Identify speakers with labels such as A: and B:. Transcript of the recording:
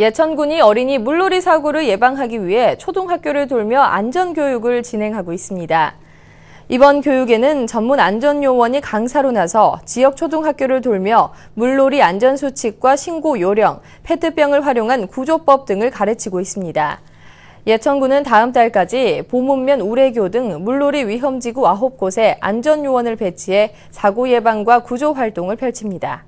A: 예천군이 어린이 물놀이 사고를 예방하기 위해 초등학교를 돌며 안전교육을 진행하고 있습니다. 이번 교육에는 전문 안전요원이 강사로 나서 지역 초등학교를 돌며 물놀이 안전수칙과 신고 요령, 페트병을 활용한 구조법 등을 가르치고 있습니다. 예천군은 다음 달까지 보문면 우레교 등 물놀이 위험지구 9곳에 안전요원을 배치해 사고 예방과 구조 활동을 펼칩니다.